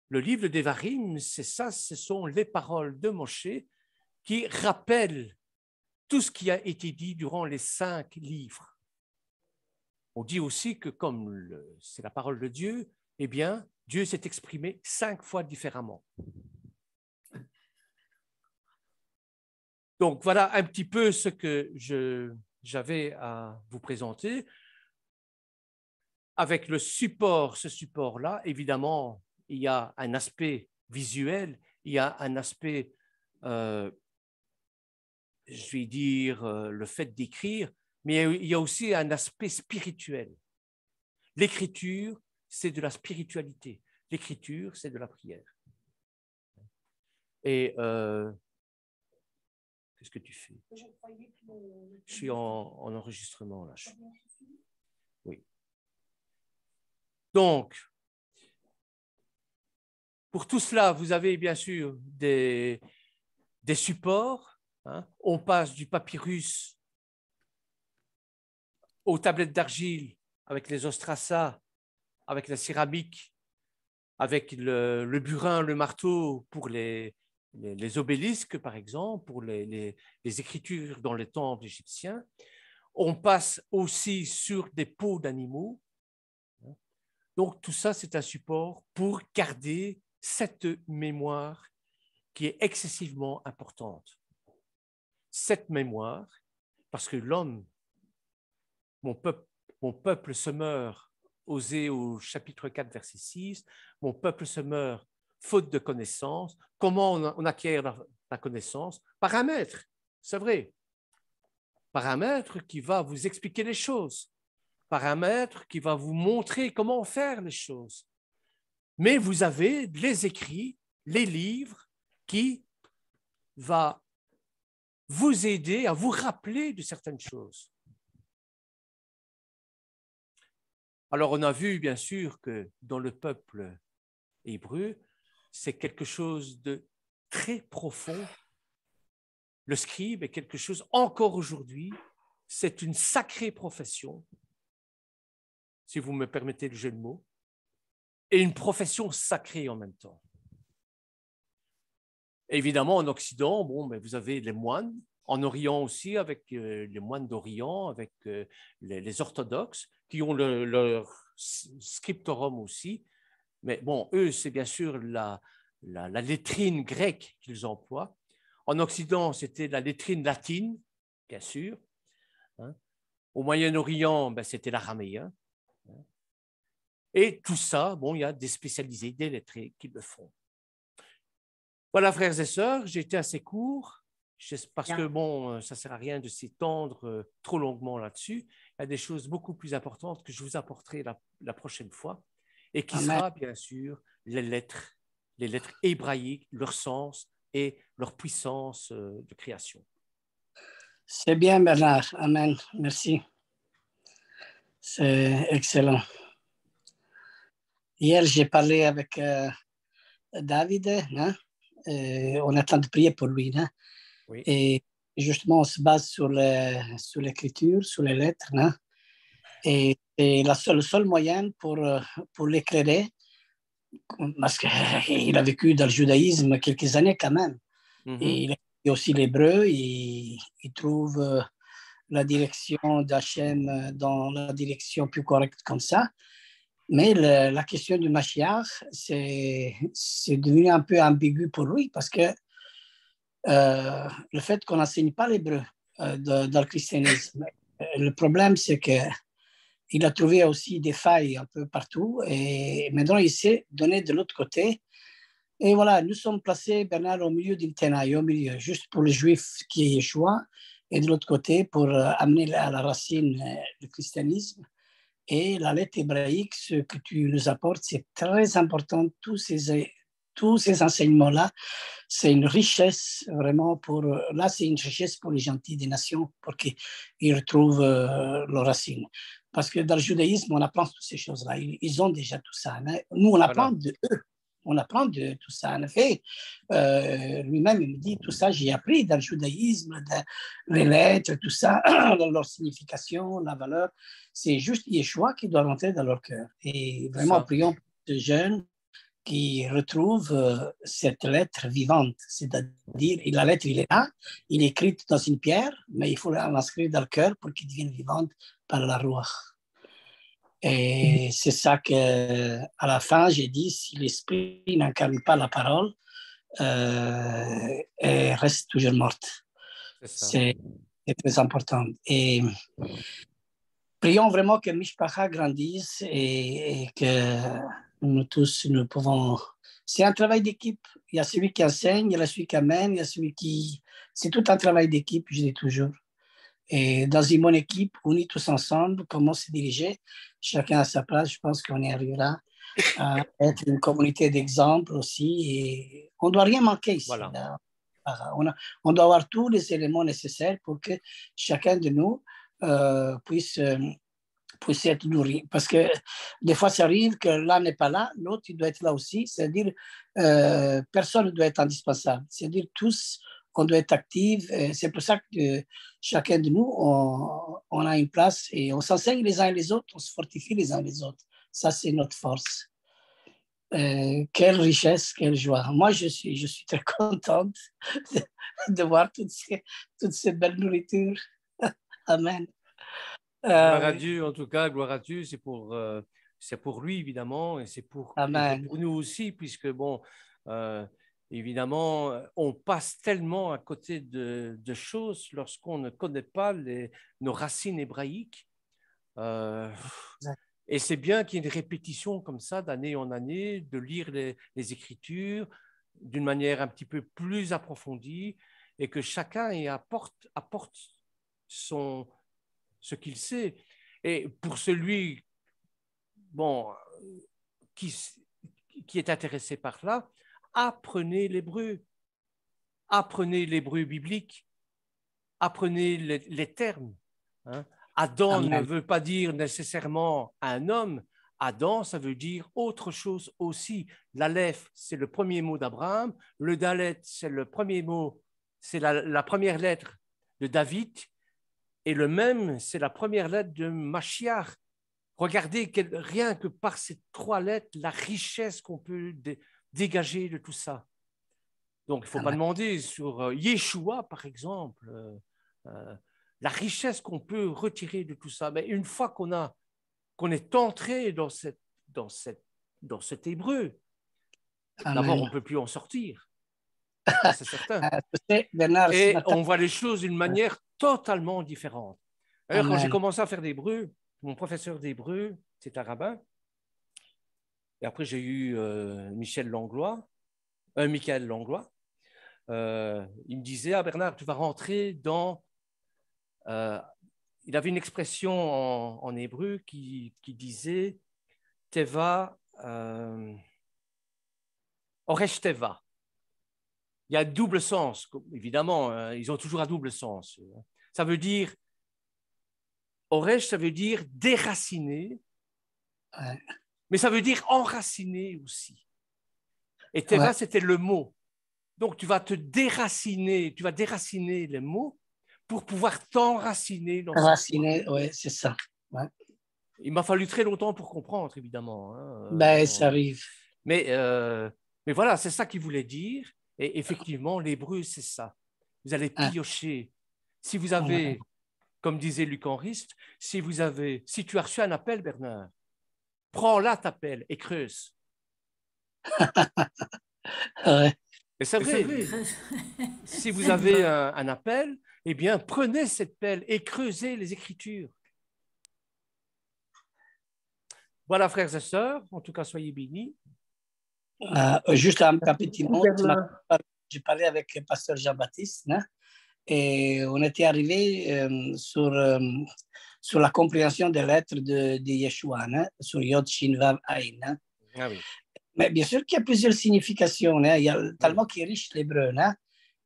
le livre de Devarim, c'est ça, ce sont les paroles de Moshe qui rappelle tout ce qui a été dit durant les cinq livres. On dit aussi que comme c'est la parole de Dieu, eh bien, Dieu s'est exprimé cinq fois différemment. Donc voilà un petit peu ce que j'avais à vous présenter. Avec le support, ce support-là, évidemment, il y a un aspect visuel, il y a un aspect euh, je vais dire, euh, le fait d'écrire, mais il y a aussi un aspect spirituel. L'écriture, c'est de la spiritualité. L'écriture, c'est de la prière. Et euh, qu'est-ce que tu fais Je suis en, en, enregistrement là. Ah oui. Donc, pour tout cela, vous avez bien sûr des, des supports Hein. on passe du papyrus aux tablettes d'argile avec les ostracas, avec la céramique, avec le, burin, le marteau pour les, obélisques, par exemple, pour les, écritures dans les temples égyptiens. On passe aussi sur des peaux d'animaux. Hein. Donc tout ça, c'est un support pour garder cette mémoire qui est excessivement importante cette mémoire, parce que l'homme, mon peuple, se meurt, osé au chapitre 4, verset 6, mon peuple se meurt faute de connaissance. Comment on, acquiert la, connaissance Par un maître, c'est vrai. Par qui va vous expliquer les choses, par qui va vous montrer comment faire les choses. Mais vous avez les écrits, les livres qui va vous aider à vous rappeler de certaines choses. Alors on a vu bien sûr que dans le peuple hébreu, c'est quelque chose de très profond. Le scribe est quelque chose encore aujourd'hui, c'est une sacrée profession, si vous me permettez le jeu de mots, et une profession sacrée en même temps. Évidemment, en Occident, bon, mais vous avez les moines, en Orient aussi, avec euh, les moines d'Orient, avec euh, les, orthodoxes, qui ont leur scriptorum aussi. Mais bon, eux, c'est bien sûr la, la, lettrine grecque qu'ils emploient. En Occident, c'était la lettrine latine, bien sûr. Hein. Au Moyen-Orient, ben, c'était l'araméen. Hein. Et tout ça, bon, il y a des spécialisés, des lettrés qui le font. Voilà, frères et sœurs, j'ai été assez court parce que bon, euh, ça ne sert à rien de s'étendre euh, trop longuement là-dessus. Il y a des choses beaucoup plus importantes que je vous apporterai la, prochaine fois et qui sera bien sûr les lettres, les lettres hébraïques, leur sens et leur puissance euh, de création. C'est bien, Bernard. Amen. Merci. C'est excellent. Hier, j'ai parlé avec David, hein? Euh, on attend de prier pour lui. Hein. Et justement, on se base sur l'écriture, sur, sur les lettres. Hein. Et, la seule, le seul moyen pour, euh, pour l'éclairer, parce qu'il a vécu dans le judaïsme quelques années quand même. Mm-hmm. Et il est aussi l'hébreu, il, il, trouve euh, la direction d'Hachem dans la direction plus correcte comme ça. Mais la question du Mashiach, c'est devenu un peu ambigu pour lui parce que euh, le fait qu'on n'enseigne pas l'hébreu euh, dans le christianisme, le problème c'est qu'il a trouvé aussi des failles un peu partout et maintenant il s'est donné de l'autre côté. Et voilà, nous sommes placés, Bernard, au milieu d'une tenaille, au milieu, juste pour les juifs qui est Yeshua et de l'autre côté pour euh, amener à la racine le christianisme. Et la lettre hébraïque, ce que tu nous apportes, c'est très important. Tous ces, tous ces enseignements-là, c'est une richesse vraiment pour. Là, c'est une richesse pour les gentils des nations, pour qu'ils retrouvent leur leurs racines. Parce que dans le judaïsme, on apprend toutes ces choses-là. Ils, ont déjà tout ça. Hein. Nous, on apprend de eux on apprend de tout ça. En effet, euh, lui-même, il me dit tout ça, j'ai appris dans le judaïsme, les lettres, tout ça, dans leur signification, la valeur. C'est juste Yeshua qui doit rentrer dans leur cœur. Et vraiment, prions pour ce jeune qui retrouve euh, cette lettre vivante, c'est-à-dire la lettre, il est là, il est écrite dans une pierre, mais il faut l'inscrire dans le cœur pour qu'il devienne vivante par la roi. Et c'est ça que, à la fin, j'ai dit si l'esprit n'incarne pas la parole, euh, elle reste toujours morte. C'est très important. Et prions vraiment que Mishpacha grandisse et que nous tous, nous pouvons. C'est un travail d'équipe. Il y a celui qui enseigne, il y a celui qui amène, il y a celui qui. C'est tout un travail d'équipe, je dis toujours. Et dans une bonne équipe, unis tous ensemble, comment se diriger, chacun à sa place, je pense qu'on y arrivera à être une communauté d'exemple aussi. Et on ne doit rien manquer ici. On, doit avoir tous les éléments nécessaires pour que chacun de nous euh, puisse, euh, puisse être nourri. Parce que des fois, ça arrive que l'un n'est pas là, l'autre, il doit être là aussi. C'est-à-dire, euh, personne ne doit être indispensable. C'est-à-dire, tous qu'on doit être active. Euh, c'est pour ça que chacun de nous, on, a une place et on s'enseigne les uns les autres, on se fortifie les uns les autres. Ça, c'est notre force. Euh, quelle richesse, quelle joie. Moi, je suis, je suis très contente de, voir toutes ces, toutes ces belles nourritures. Amen. Euh, gloire à Dieu, en tout cas, gloire à Dieu, c'est pour, c'est pour lui, évidemment, et c'est pour, pour, nous aussi, puisque, bon, Évidemment, euh, on passe tellement à côté de, choses lorsqu'on ne connaît pas nos racines hébraïques. Euh, et c'est bien qu'il y ait une répétition comme ça d'année en année, de lire les, Écritures d'une manière un petit peu plus approfondie et que chacun y apporte, ce qu'il sait. Et pour celui euh, qui, qui est intéressé par là, apprenez l'hébreu, apprenez l'hébreu biblique, apprenez les, termes. Hein. Adam ne veut pas dire nécessairement un homme. Adam, ça veut dire autre chose aussi. L'Aleph, c'est le premier mot d'Abraham. Le Dalet, c'est le premier mot, c'est la, première lettre de David. Et le même, c'est la première lettre de Machiar. Regardez rien que par ces trois lettres, la richesse qu'on peut Dégager de tout ça. Donc, il ne faut pas ah, demander sur euh, Yeshua, par exemple, euh, euh, la richesse qu'on peut retirer de tout ça. Mais une fois qu'on a est entré dans cette dans cette dans cet hébreu, d'abord on peut plus en sortir. C'est certain. Ah, Et on voit les choses d'une manière totalement différente. Alors, quand j'ai commencé à faire d'hébreu, mon professeur d'hébreu, c'est un rabbin, et après, j'ai eu euh, Michel Langlois, un euh, Michael Langlois. Euh, il me disait, ah Bernard, tu vas rentrer dans... il avait une expression en, hébreu qui, disait, Teva, Oresh Teva. Il y a double sens, évidemment, hein, ils ont toujours un double sens. Ça veut dire, Oresh, ça veut dire déraciner mais ça veut dire enraciner aussi. Et Teva, c'était le mot. Donc tu vas te déraciner, tu vas déraciner les mots pour pouvoir t'enraciner. Enraciner, oui, c'est ça. Il m'a fallu très longtemps pour comprendre, évidemment. Hein. Ben, ça arrive. Mais, euh, mais voilà, c'est ça qu'il voulait dire. Et effectivement, l'hébreu, c'est ça. Vous allez ah. piocher. Si vous ah, avez, comme disait Luc Henriste, si vous avez, si tu as reçu un appel, Bernard, prends là ta pelle et creuse. Et c'est vrai. si vous avez euh, un, appel, eh bien, prenez cette pelle et creusez les Écritures. Voilà, frères et sœurs. En tout cas, soyez bénis. Euh, juste un, petit mot. J'ai parlé avec le pasteur Jean-Baptiste hein, et on était arrivé euh, sur sur la compréhension des lettres de, Yeshua, hein, sur Yod Shin Vav Ain. Hein. Ah Mais bien sûr qu'il y a plusieurs significations. Hein. Il y a le qui est riche, l'hébreu.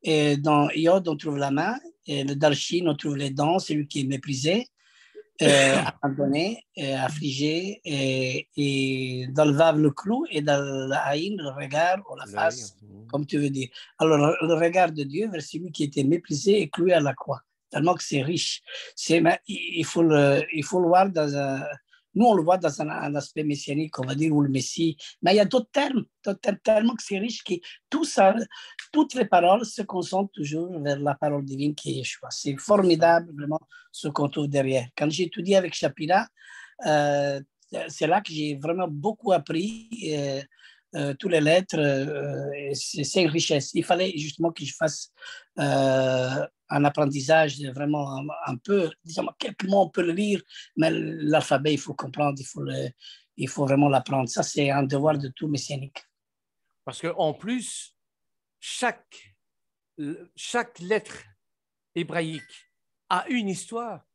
Et dans Yod, on trouve la main. Et le Shin, on trouve les dents, celui qui est méprisé, euh, abandonné, affligé. Et, et, dans le Vav, le clou. Et dans l'Aïn, le regard ou la face, mmh. comme tu veux dire. Alors, le regard de Dieu vers celui qui était méprisé et cloué à la croix tellement que c'est riche. C'est, il, faut le, il faut voir dans un, nous, on le voit dans un, aspect messianique, on va dire, ou le Messie. Mais il y a d'autres termes, tellement que c'est riche que tout ça, toutes les paroles se concentrent toujours vers la parole divine qui est C'est formidable, vraiment, ce qu'on trouve derrière. Quand j'ai étudié avec Shapira, euh, c'est là que j'ai vraiment beaucoup appris. Euh, euh, toutes les lettres, euh, c'est une richesse. Il fallait justement que je fasse euh, un apprentissage vraiment un, peu, disons, quelques on peut le lire, mais l'alphabet, il faut comprendre, il faut, il faut vraiment l'apprendre. Ça, c'est un devoir de tout messianique. Parce qu'en plus, chaque, chaque lettre hébraïque a une histoire.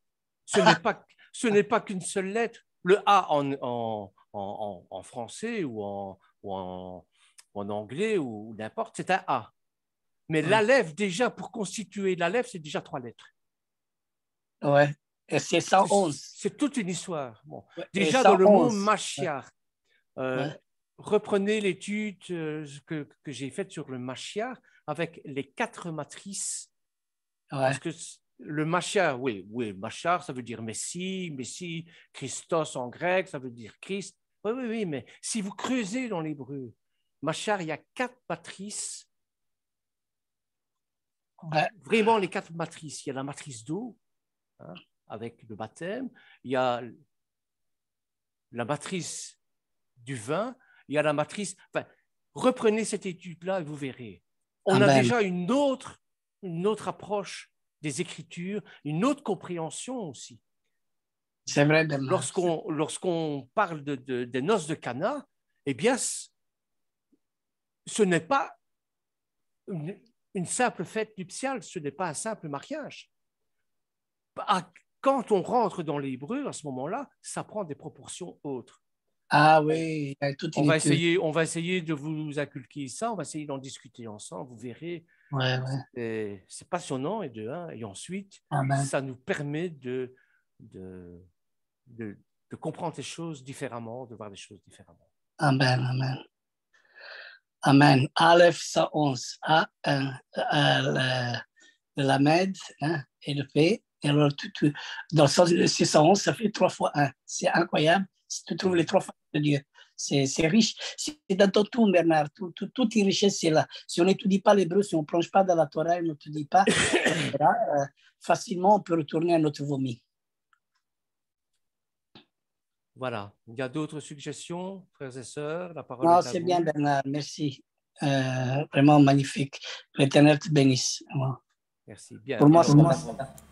Ce n'est pas, ce n'est pas qu'une seule lettre. Le A en, en, en français ou en, ou en, en anglais ou n'importe, c'est un A. Mais la lèvre, déjà, pour constituer la lèvre, c'est déjà trois lettres. Ouais, et c'est 111. C'est toute une histoire. Bon. Déjà, dans le mot machia, euh, reprenez l'étude euh, que, que j'ai faite sur le machia avec les quatre matrices. Parce que le machia, oui, oui, machiar, ça veut dire Messie, Messie, Christos en grec, ça veut dire Christ. Oui, oui, mais si vous creusez dans l'hébreu, Machar, il y a quatre matrices. Vraiment, les quatre matrices. Il y a la matrice d'eau, hein, avec le baptême. Il y a la matrice du vin. Il y a la matrice. reprenez cette étude-là et vous verrez. On a déjà une autre, une autre approche des Écritures, une autre compréhension aussi. C'est Lorsqu'on lorsqu'on parle de, des noces de Cana, eh bien, ce n'est pas une, simple fête nuptiale, ce n'est pas un simple mariage. Quand on rentre dans l'hébreu, à ce moment-là, ça prend des proportions autres. Ah oui, Tout on va, essayer, on va essayer de vous inculquer ça, on va essayer d'en discuter ensemble, vous verrez. Ouais, ouais. C'est passionnant, et de et ensuite, ça nous permet de, de, de, comprendre les choses différemment, de voir les choses différemment. Amen, amen. Amen. Aleph 111. A, euh, et le P. Et alors, tu, dans le sens ça fait 3 fois 1. C'est incroyable. Si tu trouves les trois fois de Dieu, c'est riche. C'est dans tout, Bernard. Tout, tout, toutes les richesses, c'est là. Si on n'étudie pas l'hébreu, si on ne plonge pas dans la Torah, on ne te dit pas, euh, facilement, on peut retourner à notre vomi. Voilà. Il y a d'autres suggestions, frères et sœurs La parole non, c'est bien, Bernard. Merci. Euh, vraiment magnifique. L'Éternel te bénisse. Merci. Bien. Pour moi, c'est